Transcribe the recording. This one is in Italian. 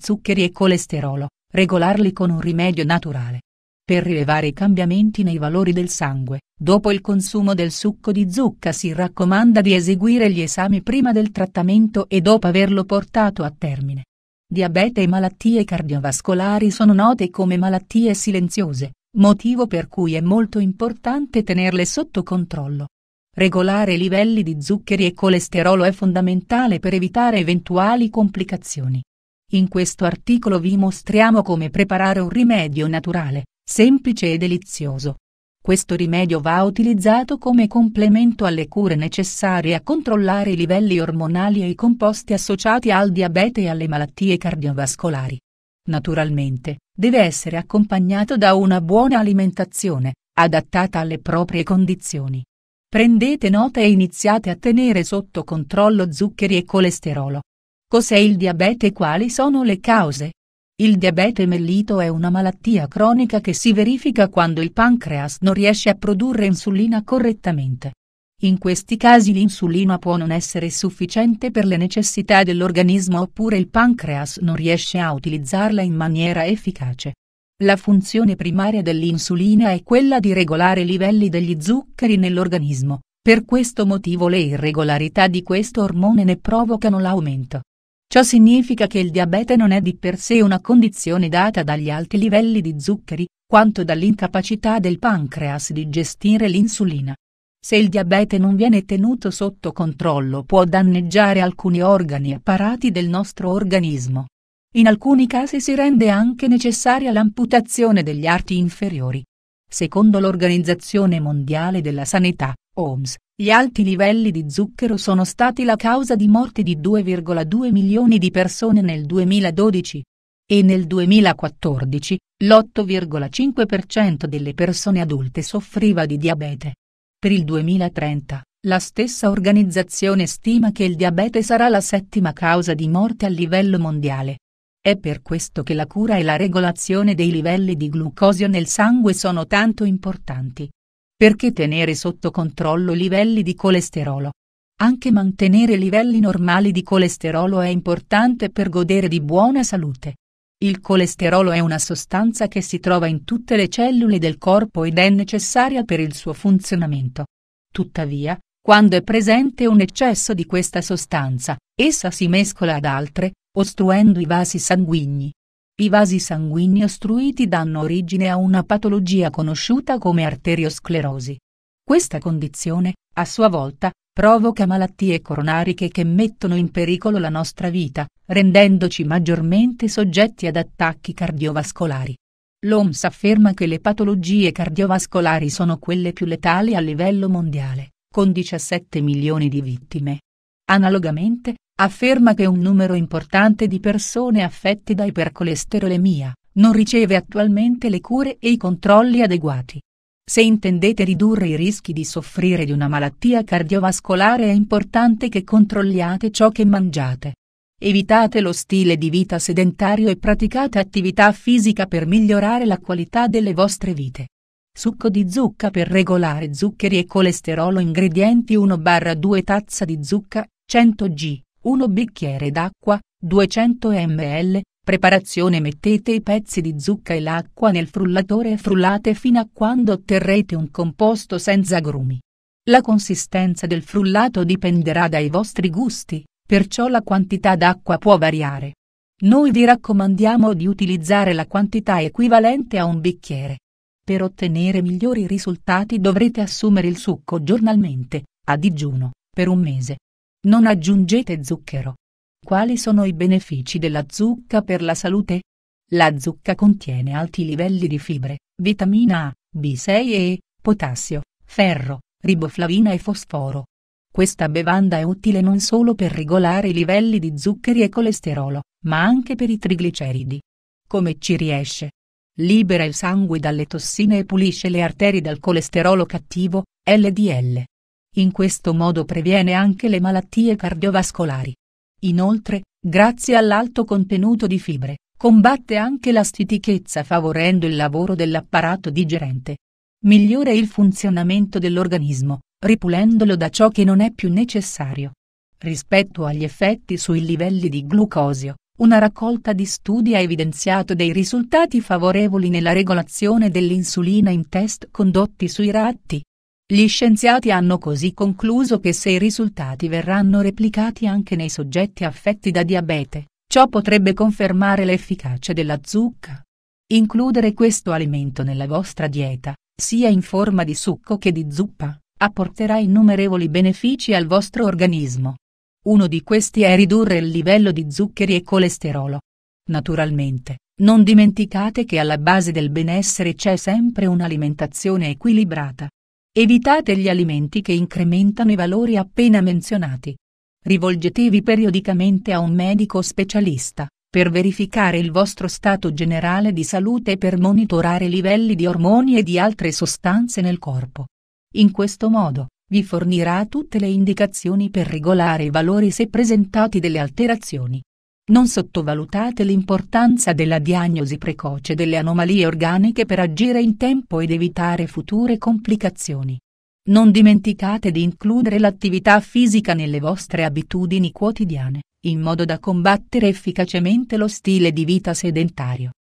zuccheri e colesterolo, regolarli con un rimedio naturale. Per rilevare i cambiamenti nei valori del sangue, dopo il consumo del succo di zucca si raccomanda di eseguire gli esami prima del trattamento e dopo averlo portato a termine. Diabete e malattie cardiovascolari sono note come malattie silenziose, motivo per cui è molto importante tenerle sotto controllo. Regolare i livelli di zuccheri e colesterolo è fondamentale per evitare eventuali complicazioni. In questo articolo vi mostriamo come preparare un rimedio naturale, semplice e delizioso. Questo rimedio va utilizzato come complemento alle cure necessarie a controllare i livelli ormonali e i composti associati al diabete e alle malattie cardiovascolari. Naturalmente, deve essere accompagnato da una buona alimentazione, adattata alle proprie condizioni. Prendete nota e iniziate a tenere sotto controllo zuccheri e colesterolo Cos'è il diabete e quali sono le cause? Il diabete mellito è una malattia cronica che si verifica quando il pancreas non riesce a produrre insulina correttamente. In questi casi l'insulina può non essere sufficiente per le necessità dell'organismo oppure il pancreas non riesce a utilizzarla in maniera efficace. La funzione primaria dell'insulina è quella di regolare i livelli degli zuccheri nell'organismo, per questo motivo le irregolarità di questo ormone ne provocano l'aumento. Ciò significa che il diabete non è di per sé una condizione data dagli alti livelli di zuccheri, quanto dall'incapacità del pancreas di gestire l'insulina. Se il diabete non viene tenuto sotto controllo può danneggiare alcuni organi e apparati del nostro organismo. In alcuni casi si rende anche necessaria l'amputazione degli arti inferiori. Secondo l'Organizzazione Mondiale della Sanità, OMS, gli alti livelli di zucchero sono stati la causa di morte di 2,2 milioni di persone nel 2012. E nel 2014, l'8,5% delle persone adulte soffriva di diabete. Per il 2030, la stessa organizzazione stima che il diabete sarà la settima causa di morte a livello mondiale. È per questo che la cura e la regolazione dei livelli di glucosio nel sangue sono tanto importanti perché tenere sotto controllo i livelli di colesterolo. Anche mantenere livelli normali di colesterolo è importante per godere di buona salute. Il colesterolo è una sostanza che si trova in tutte le cellule del corpo ed è necessaria per il suo funzionamento. Tuttavia, quando è presente un eccesso di questa sostanza, essa si mescola ad altre, ostruendo i vasi sanguigni, i vasi sanguigni ostruiti danno origine a una patologia conosciuta come arteriosclerosi. Questa condizione, a sua volta, provoca malattie coronariche che mettono in pericolo la nostra vita, rendendoci maggiormente soggetti ad attacchi cardiovascolari. L'OMS afferma che le patologie cardiovascolari sono quelle più letali a livello mondiale, con 17 milioni di vittime. Analogamente, afferma che un numero importante di persone affette da ipercolesterolemia non riceve attualmente le cure e i controlli adeguati. Se intendete ridurre i rischi di soffrire di una malattia cardiovascolare è importante che controlliate ciò che mangiate. Evitate lo stile di vita sedentario e praticate attività fisica per migliorare la qualità delle vostre vite. Succo di zucca per regolare zuccheri e colesterolo Ingredienti 1-2 tazza di zucca, 100 g, 1 bicchiere d'acqua, 200 ml, preparazione mettete i pezzi di zucca e l'acqua nel frullatore e frullate fino a quando otterrete un composto senza agrumi. La consistenza del frullato dipenderà dai vostri gusti, perciò la quantità d'acqua può variare. Noi vi raccomandiamo di utilizzare la quantità equivalente a un bicchiere. Per ottenere migliori risultati dovrete assumere il succo giornalmente, a digiuno, per un mese. Non aggiungete zucchero. Quali sono i benefici della zucca per la salute? La zucca contiene alti livelli di fibre, vitamina A, B6 e E, potassio, ferro, riboflavina e fosforo. Questa bevanda è utile non solo per regolare i livelli di zuccheri e colesterolo, ma anche per i trigliceridi. Come ci riesce? Libera il sangue dalle tossine e pulisce le arterie dal colesterolo cattivo, LDL, in questo modo previene anche le malattie cardiovascolari. Inoltre, grazie all'alto contenuto di fibre, combatte anche la stitichezza favorendo il lavoro dell'apparato digerente. Migliora il funzionamento dell'organismo, ripulendolo da ciò che non è più necessario. Rispetto agli effetti sui livelli di glucosio, una raccolta di studi ha evidenziato dei risultati favorevoli nella regolazione dell'insulina in test condotti sui ratti, gli scienziati hanno così concluso che se i risultati verranno replicati anche nei soggetti affetti da diabete, ciò potrebbe confermare l'efficacia della zucca. Includere questo alimento nella vostra dieta, sia in forma di succo che di zuppa, apporterà innumerevoli benefici al vostro organismo. Uno di questi è ridurre il livello di zuccheri e colesterolo. Naturalmente, non dimenticate che alla base del benessere c'è sempre un'alimentazione equilibrata Evitate gli alimenti che incrementano i valori appena menzionati. Rivolgetevi periodicamente a un medico specialista per verificare il vostro stato generale di salute e per monitorare i livelli di ormoni e di altre sostanze nel corpo. In questo modo, vi fornirà tutte le indicazioni per regolare i valori se presentati delle alterazioni. Non sottovalutate l'importanza della diagnosi precoce delle anomalie organiche per agire in tempo ed evitare future complicazioni. Non dimenticate di includere l'attività fisica nelle vostre abitudini quotidiane, in modo da combattere efficacemente lo stile di vita sedentario.